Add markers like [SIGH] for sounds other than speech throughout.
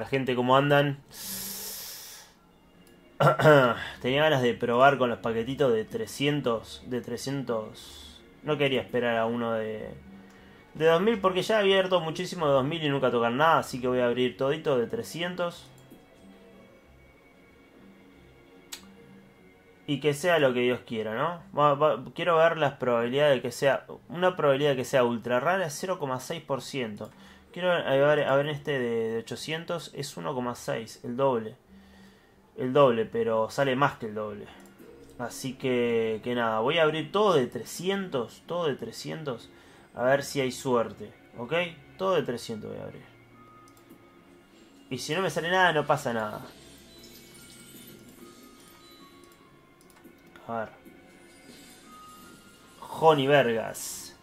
la gente, ¿cómo andan? [CLEARS THROAT] Tenía ganas de probar con los paquetitos de 300, de 300... No quería esperar a uno de... De 2000 porque ya he abierto muchísimo de 2000 y nunca tocan nada, así que voy a abrir todito de 300. Y que sea lo que Dios quiera, ¿no? quiero ver las probabilidades de que sea... Una probabilidad de que sea ultra rara es 0,6%. Quiero abrir este de 800 es 1,6, el doble. El doble, pero sale más que el doble. Así que, que nada, voy a abrir todo de 300, todo de 300, a ver si hay suerte, ¿ok? Todo de 300 voy a abrir. Y si no me sale nada, no pasa nada. A ver. Johnny Vergas.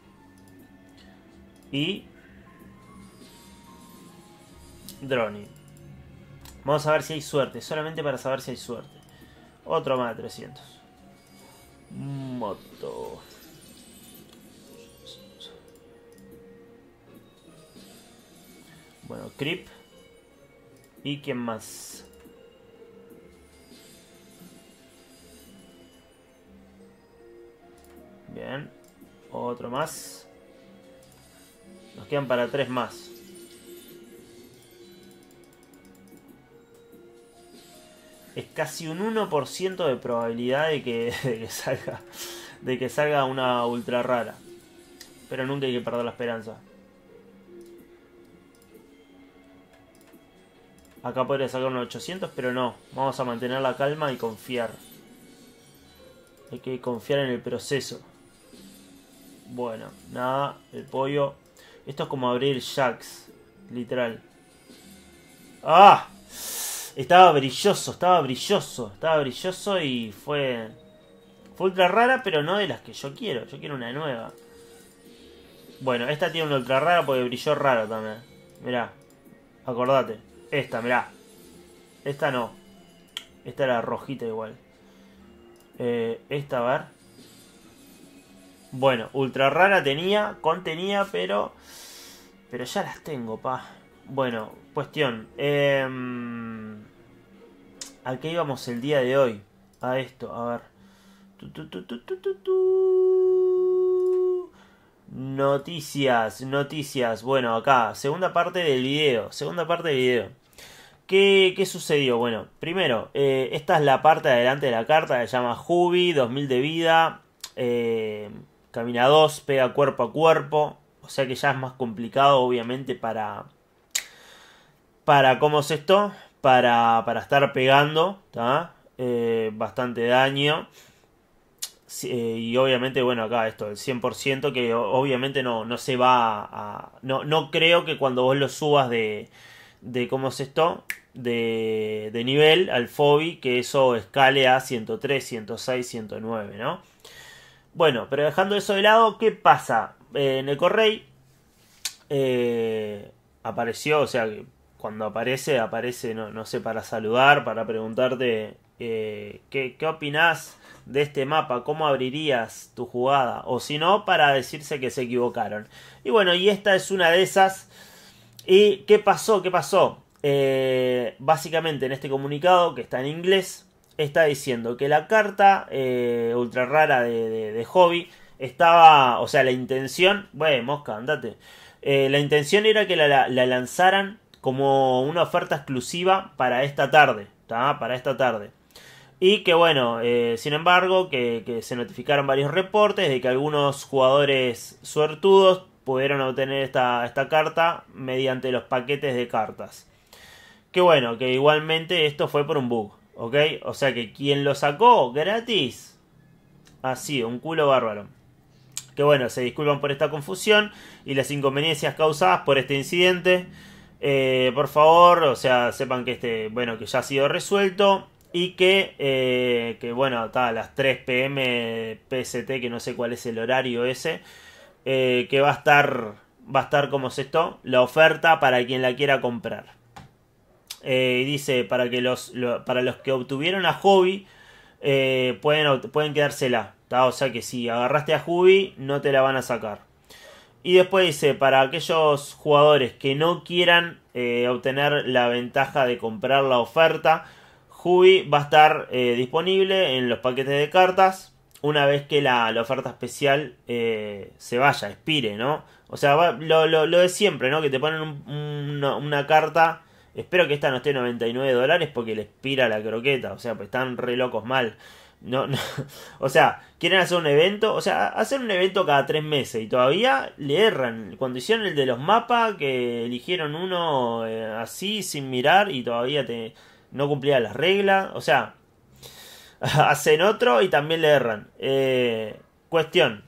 Y Drone. Vamos a ver si hay suerte, solamente para saber si hay suerte. Otro más de 300. Moto. Bueno, Creep. ¿Y quién más? Bien. Otro más. Nos quedan para tres más. es casi un 1% de probabilidad [LAUGHS] de que, salga de que salga una ultra rara. Pero nunca hay que perder la esperanza. Acá podría sacar unos 800, pero no. Vamos a mantener la calma y confiar. Hay que confiar en el proceso. Bueno, nada, el pollo. Esto es como abrir jacks, literal. ¡Ah! Estaba brilloso, estaba brilloso, estaba brilloso y fue... Fue ultra rara, pero no de las que yo quiero. Yo quiero una nueva. Bueno, esta tiene una ultra rara porque brilló raro también. Mirá, acordate. Esta, mirá. Esta no. Esta era rojita igual. Eh, esta, a ver. Bueno, ultra rara tenía, contenía, pero... Pero ya las tengo, pa. Bueno, Cuestión. Em, ¿A qué íbamos el día de hoy? A esto, a ver. noticias, noticias. Bueno, acá, segunda parte del video. Segunda parte del video. ¿Qué, qué sucedió? Bueno, primero, eh, esta es la parte de adelante de la carta. Se llama Jubi, 2000 de vida. Em, camina 2, pega cuerpo a cuerpo. O sea que ya es más complicado, obviamente, para para, ¿cómo es esto? Para, estar pegando, eh, bastante daño. Eh, y obviamente, bueno, acá esto, el 100%, que obviamente no, no se va a... No, creo que cuando vos lo subas de, ¿cómo es esto? De, nivel al Fobi, que eso escale a 103, 106, 109, ¿no? Bueno, pero dejando eso de lado, ¿qué pasa? Eh, en el correo. apareció, o sea, cuando aparece, aparece, no, no sé, para saludar, para preguntarte eh, ¿qué, qué opinás de este mapa, cómo abrirías tu jugada, o si no, para decirse que se equivocaron. Y bueno, y esta es una de esas. ¿Y qué pasó? ¿Qué pasó? Eh, básicamente en este comunicado, que está en inglés, está diciendo que la carta eh, ultra rara de, hobby estaba, o sea, la intención, bueno, mosca, andate. la intención era que la, la lanzaran como una oferta exclusiva para esta tarde, para esta tarde. Y que bueno, eh, sin embargo, que, se notificaron varios reportes de que algunos jugadores suertudos pudieron obtener esta, esta carta mediante los paquetes de cartas. Que bueno, que igualmente esto fue por un bug, ¿ok? O sea que quien lo sacó gratis, así, un culo bárbaro. Que bueno, se disculpan por esta confusión y las inconveniencias causadas por este incidente. Eh, por favor, o sea, sepan que este, bueno, que ya ha sido resuelto y que, eh, bueno, está a las 3 pm PST, que no sé cuál es el horario ese, eh, que va a estar, va a estar como es esto, la oferta para quien la quiera comprar. Y dice, para, que los, para los que obtuvieron a Hobby, pueden, pueden quedársela. O sea que si agarraste a Hobby, no te la van a sacar. Y después dice, para aquellos jugadores que no quieran eh, obtener la ventaja de comprar la oferta, Hubi va a estar eh, disponible en los paquetes de cartas una vez que la, oferta especial eh, se vaya, expire, ¿no? O sea, va, lo, de siempre, ¿no? Que te ponen una, carta, espero que esta no esté 99 dólares porque le expira la croqueta, o sea, pues están re locos mal. No, [LAUGHS] o sea, quieren hacer un evento, o sea, hacer un evento cada tres meses y todavía le erran. Cuando hicieron el de los mapas, que eligieron uno eh, así, sin mirar, y todavía te, no cumplía las reglas, o sea, [LAUGHS] hacen otro y también le erran. Eh, cuestión,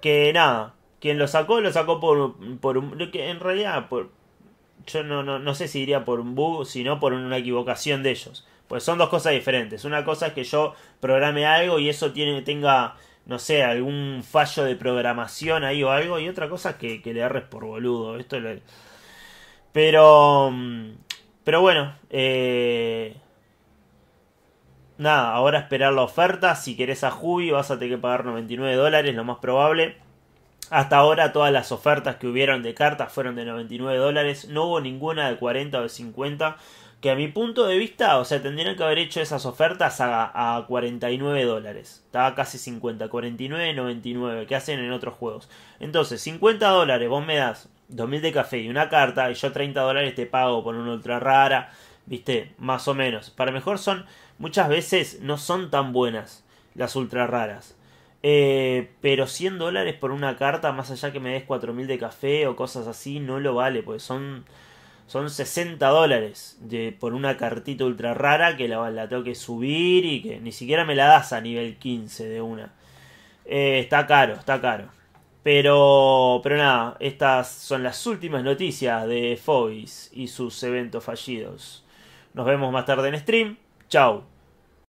que nada, quien lo sacó, lo sacó por, por un, que en realidad, por, yo no, sé si diría por un bug, sino por una equivocación de ellos. Pues son dos cosas diferentes. Una cosa es que yo programe algo y eso tiene, tenga, no sé, algún fallo de programación ahí o algo. Y otra cosa es que, le agarres por boludo. Esto Pero. Mm, pero bueno. Eh, nada, ahora esperar la oferta. Si querés a Jubi vas a tener que pagar 99 dólares, lo más probable. Hasta ahora todas las ofertas que hubieron de cartas fueron de 99 dólares, no hubo ninguna de 40 o de 50, que a mi punto de vista, o sea, tendrían que haber hecho esas ofertas a, 49 dólares, estaba casi 50, 49, 99, que hacen en otros juegos. Entonces, 50 dólares vos me das 2000 de café y una carta, y yo 30 dólares te pago por una ultra rara, viste, más o menos. Para mejor son, muchas veces no son tan buenas las ultra raras eh, pero 100 dólares por una carta, más allá que me des 4.000 de café o cosas así, no lo vale, pues son, son 60 dólares de, por una cartita ultra rara que la, la, tengo que subir y que ni siquiera me la das a nivel 15 de una. Eh, está caro, está caro. Pero, pero nada, estas son las últimas noticias de Fobis y sus eventos fallidos. Nos vemos más tarde en stream. Chao.